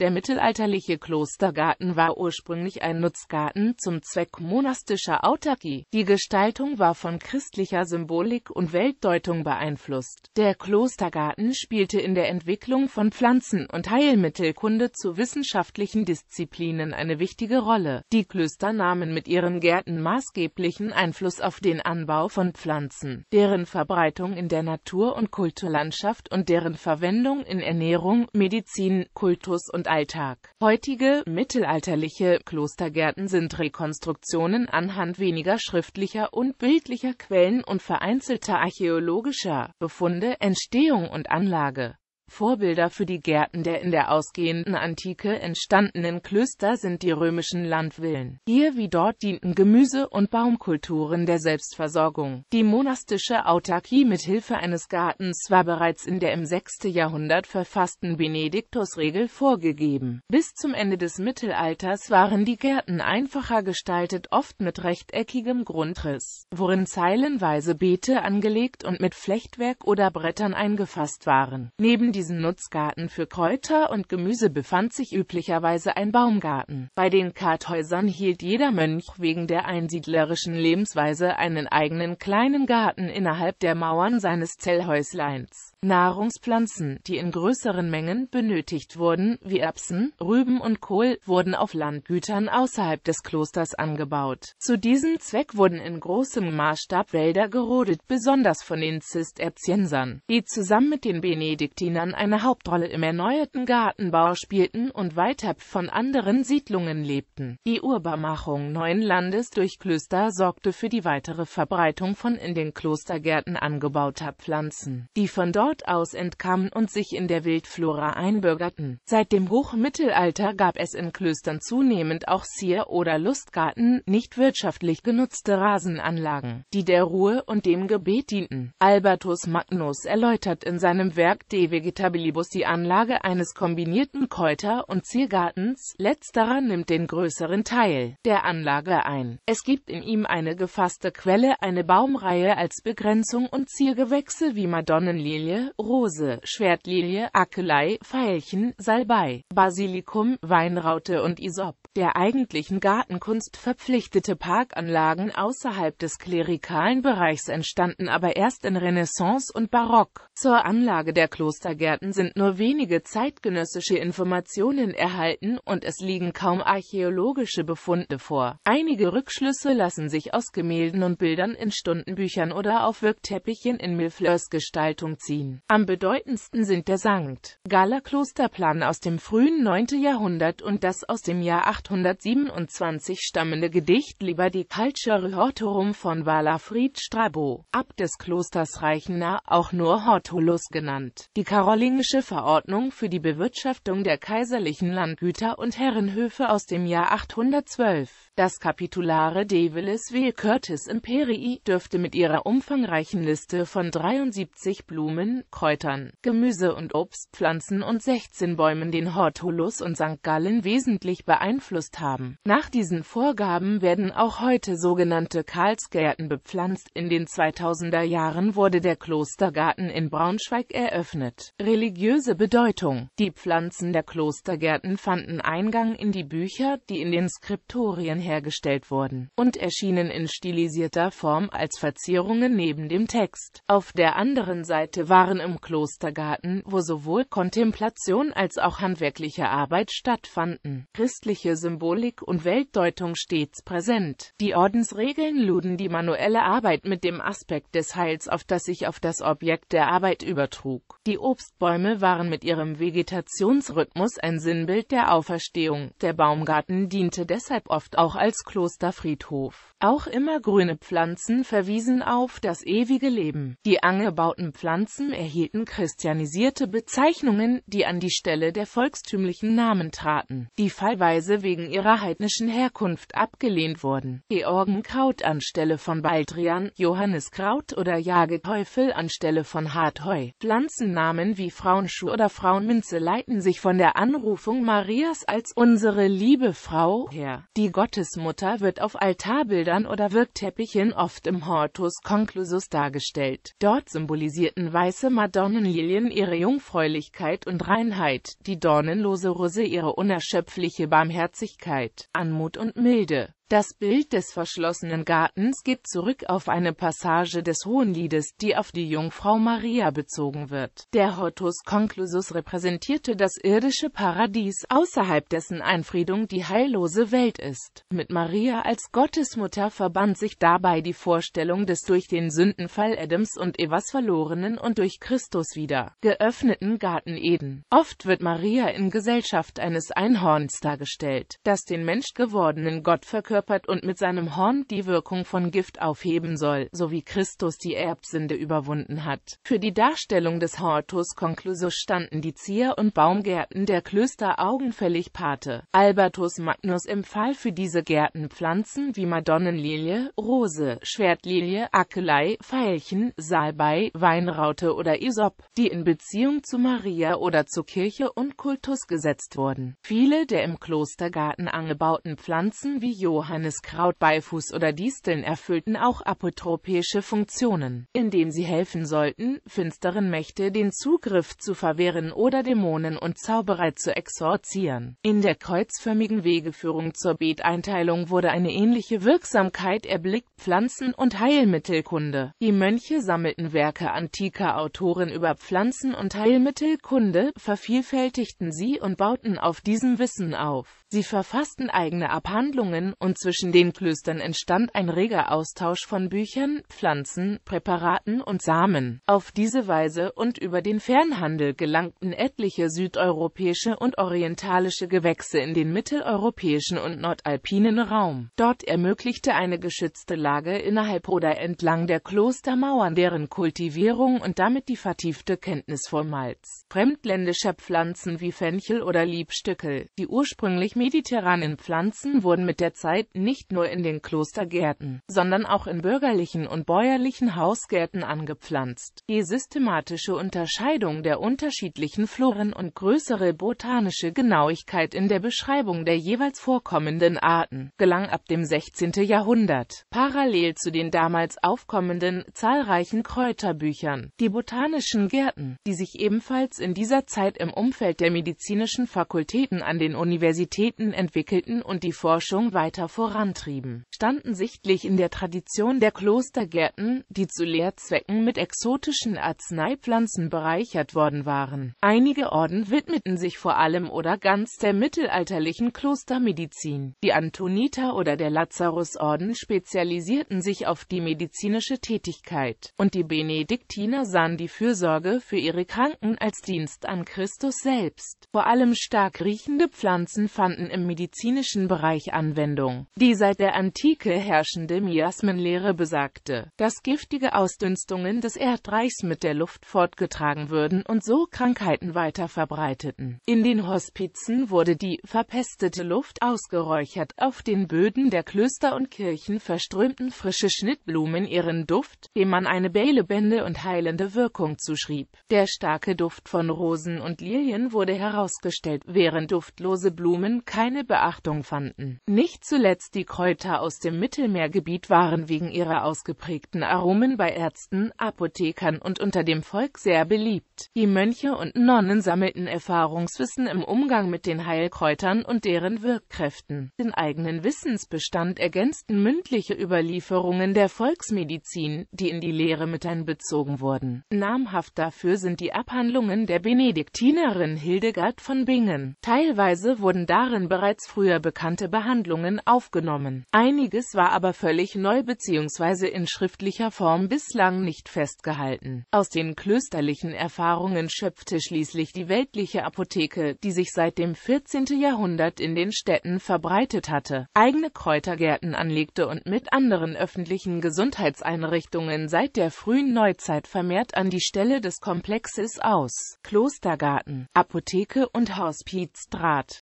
Der mittelalterliche Klostergarten war ursprünglich ein Nutzgarten zum Zweck monastischer Autarkie. Die Gestaltung war von christlicher Symbolik und Weltdeutung beeinflusst. Der Klostergarten spielte in der Entwicklung von Pflanzen- und Heilmittelkunde zu wissenschaftlichen Disziplinen eine wichtige Rolle. Die Klöster nahmen mit ihren Gärten maßgeblichen Einfluss auf den Anbau von Pflanzen, deren Verbreitung in der Natur- und Kulturlandschaft und deren Verwendung in Ernährung, Medizin, Kultus und Alltag. Heutige mittelalterliche Klostergärten sind Rekonstruktionen anhand weniger schriftlicher und bildlicher Quellen und vereinzelter archäologischer Befunde, Entstehung und Anlage. Vorbilder für die Gärten der in der ausgehenden Antike entstandenen Klöster sind die römischen Landvillen. Hier wie dort dienten Gemüse- und Baumkulturen der Selbstversorgung. Die monastische Autarkie mit Hilfe eines Gartens war bereits in der im 6. Jahrhundert verfassten Benediktusregel vorgegeben. Bis zum Ende des Mittelalters waren die Gärten einfacher gestaltet, oft mit rechteckigem Grundriss, worin zeilenweise Beete angelegt und mit Flechtwerk oder Brettern eingefasst waren. Neben die diesen Nutzgarten für Kräuter und Gemüse befand sich üblicherweise ein Baumgarten. Bei den Karthäusern hielt jeder Mönch wegen der einsiedlerischen Lebensweise einen eigenen kleinen Garten innerhalb der Mauern seines Zellhäusleins Nahrungspflanzen, die in größeren Mengen benötigt wurden, wie Erbsen, Rüben und Kohl, wurden auf Landgütern außerhalb des Klosters angebaut. Zu diesem Zweck wurden in großem Maßstab Wälder gerodet, besonders von den Zisterziensern, die zusammen mit den Benediktinern eine Hauptrolle im erneuerten Gartenbau spielten und weiter von anderen Siedlungen lebten. Die Urbarmachung neuen Landes durch Klöster sorgte für die weitere Verbreitung von in den Klostergärten angebauter Pflanzen, die von dort Ort aus entkamen und sich in der Wildflora einbürgerten. Seit dem Hochmittelalter gab es in Klöstern zunehmend auch Zier- oder Lustgarten, nicht wirtschaftlich genutzte Rasenanlagen, die der Ruhe und dem Gebet dienten. Albertus Magnus erläutert in seinem Werk De Vegetabilibus die Anlage eines kombinierten Kräuter- und Ziergartens, letzterer nimmt den größeren Teil der Anlage ein. Es gibt in ihm eine gefasste Quelle, eine Baumreihe als Begrenzung und Ziergewächse wie Madonnenlilie, Rose, Schwertlilie, Akelei, Veilchen, Salbei, Basilikum, Weinraute und Isop. Der eigentlichen Gartenkunst verpflichtete Parkanlagen außerhalb des klerikalen Bereichs entstanden aber erst in Renaissance und Barock. Zur Anlage der Klostergärten sind nur wenige zeitgenössische Informationen erhalten und es liegen kaum archäologische Befunde vor. Einige Rückschlüsse lassen sich aus Gemälden und Bildern in Stundenbüchern oder auf Wirkteppichen in Millefleurs Gestaltung ziehen. Am bedeutendsten sind der St. Galler Klosterplan aus dem frühen 9. Jahrhundert und das aus dem Jahr 827 stammende Gedicht Liber die Culture Hortorum von Walafried Strabo, Abt des Klosters Reichenau, auch nur Hortulus genannt. Die karolingische Verordnung für die Bewirtschaftung der kaiserlichen Landgüter und Herrenhöfe aus dem Jahr 812. Das Kapitulare de Villis Will Curtis Imperii dürfte mit ihrer umfangreichen Liste von 73 Blumen Kräutern, Gemüse- und Obstpflanzen und 16 Bäumen den Hortulus und St. Gallen wesentlich beeinflusst haben. Nach diesen Vorgaben werden auch heute sogenannte Karlsgärten bepflanzt. In den 2000er Jahren wurde der Klostergarten in Braunschweig eröffnet. Religiöse Bedeutung Die Pflanzen der Klostergärten fanden Eingang in die Bücher, die in den Skriptorien hergestellt wurden, und erschienen in stilisierter Form als Verzierungen neben dem Text. Auf der anderen Seite waren waren im Klostergarten, wo sowohl Kontemplation als auch handwerkliche Arbeit stattfanden. Christliche Symbolik und Weltdeutung stets präsent. Die Ordensregeln luden die manuelle Arbeit mit dem Aspekt des Heils auf, das sich auf das Objekt der Arbeit übertrug. Die Obstbäume waren mit ihrem Vegetationsrhythmus ein Sinnbild der Auferstehung. Der Baumgarten diente deshalb oft auch als Klosterfriedhof. Auch immergrüne Pflanzen verwiesen auf das ewige Leben. Die angebauten Pflanzen erhielten christianisierte Bezeichnungen, die an die Stelle der volkstümlichen Namen traten, die fallweise wegen ihrer heidnischen Herkunft abgelehnt wurden. Georgenkraut anstelle von Baldrian, Johanniskraut oder Jageteufel anstelle von Hartheu. Pflanzennamen wie Frauenschuh oder Frauenminze leiten sich von der Anrufung Marias als unsere liebe Frau her. Die Gottesmutter wird auf Altarbilder Bildern oder Wirkteppichen oft im Hortus Conclusus dargestellt. Dort symbolisierten weiße Madonnenlilien ihre Jungfräulichkeit und Reinheit, die dornenlose Rose ihre unerschöpfliche Barmherzigkeit, Anmut und Milde. Das Bild des verschlossenen Gartens geht zurück auf eine Passage des Hohenliedes, die auf die Jungfrau Maria bezogen wird. Der Hortus Conclusus repräsentierte das irdische Paradies, außerhalb dessen Einfriedung die heillose Welt ist. Mit Maria als Gottesmutter verband sich dabei die Vorstellung des durch den Sündenfall Adams und Evas verlorenen und durch Christus wieder geöffneten Garten Eden. Oft wird Maria in Gesellschaft eines Einhorns dargestellt, das den menschgewordenen Gott verkörpert verkörpert und mit seinem Horn die Wirkung von Gift aufheben soll, so wie Christus die Erbsünde überwunden hat. Für die Darstellung des Hortus Conclusus standen die Zier- und Baumgärten der Klöster augenfällig Pate. Albertus Magnus empfahl für diese Gärten Pflanzen wie Madonnenlilie, Rose, Schwertlilie, Akelei, Veilchen, Salbei, Weinraute oder Isop, die in Beziehung zu Maria oder zu Kirche und Kultus gesetzt wurden. Viele der im Klostergarten angebauten Pflanzen wie Johann Johanniskraut, Beifuß oder Disteln erfüllten auch apotropäische Funktionen, indem sie helfen sollten, finsteren Mächte den Zugriff zu verwehren oder Dämonen und Zauberer zu exorzieren. In der kreuzförmigen Wegeführung zur Beteinteilung wurde eine ähnliche Wirksamkeit erblickt. Pflanzen- und Heilmittelkunde Die Mönche sammelten Werke antiker Autoren über Pflanzen- und Heilmittelkunde, vervielfältigten sie und bauten auf diesem Wissen auf. Sie verfassten eigene Abhandlungen und zwischen den Klöstern entstand ein reger Austausch von Büchern, Pflanzen, Präparaten und Samen. Auf diese Weise und über den Fernhandel gelangten etliche südeuropäische und orientalische Gewächse in den mitteleuropäischen und nordalpinen Raum. Dort ermöglichte eine geschützte Lage innerhalb oder entlang der Klostermauern deren Kultivierung und damit die vertiefte Kenntnis von Malz. Fremdländischer Pflanzen wie Fenchel oder Liebstöckel, die ursprünglich mediterranen Pflanzen wurden mit der Zeit nicht nur in den Klostergärten, sondern auch in bürgerlichen und bäuerlichen Hausgärten angepflanzt. Die systematische Unterscheidung der unterschiedlichen Floren und größere botanische Genauigkeit in der Beschreibung der jeweils vorkommenden Arten gelang ab dem 16. Jahrhundert, parallel zu den damals aufkommenden zahlreichen Kräuterbüchern. Die botanischen Gärten, die sich ebenfalls in dieser Zeit im Umfeld der medizinischen Fakultäten an den Universitäten Prototypen entwickelten und die Forschung weiter vorantrieben, standen sichtlich in der Tradition der Klostergärten, die zu Lehrzwecken mit exotischen Arzneipflanzen bereichert worden waren. Einige Orden widmeten sich vor allem oder ganz der mittelalterlichen Klostermedizin. Die Antoniter oder der Lazarusorden spezialisierten sich auf die medizinische Tätigkeit, und die Benediktiner sahen die Fürsorge für ihre Kranken als Dienst an Christus selbst. Vor allem stark riechende Pflanzen fanden fanden im medizinischen Bereich Anwendung. Die seit der Antike herrschende Miasmenlehre besagte, dass giftige Ausdünstungen des Erdreichs mit der Luft fortgetragen würden und so Krankheiten weiter verbreiteten. In den Hospizen wurde die verpestete Luft ausgeräuchert, auf den Böden der Klöster und Kirchen verströmten frische Schnittblumen ihren Duft, dem man eine beilebende und heilende Wirkung zuschrieb. Der starke Duft von Rosen und Lilien wurde herausgestellt, während duftlose Blumen keine Beachtung fanden. Nicht zuletzt die Kräuter aus dem Mittelmeergebiet waren wegen ihrer ausgeprägten Aromen bei Ärzten, Apothekern und unter dem Volk sehr beliebt. Die Mönche und Nonnen sammelten Erfahrungswissen im Umgang mit den Heilkräutern und deren Wirkkräften. Den eigenen Wissensbestand ergänzten mündliche Überlieferungen der Volksmedizin, die in die Lehre mit einbezogen wurden. Namhaft dafür sind die Abhandlungen der Benediktinerin Hildegard von Bingen. Teilweise wurden darin waren bereits früher bekannte Behandlungen aufgenommen. Einiges war aber völlig neu bzw. in schriftlicher Form bislang nicht festgehalten. Aus den klösterlichen Erfahrungen schöpfte schließlich die weltliche Apotheke, die sich seit dem 14. Jahrhundert in den Städten verbreitet hatte, eigene Kräutergärten anlegte und mit anderen öffentlichen Gesundheitseinrichtungen seit der frühen Neuzeit vermehrt an die Stelle des Komplexes aus Klostergarten, Apotheke und Hospiz trat.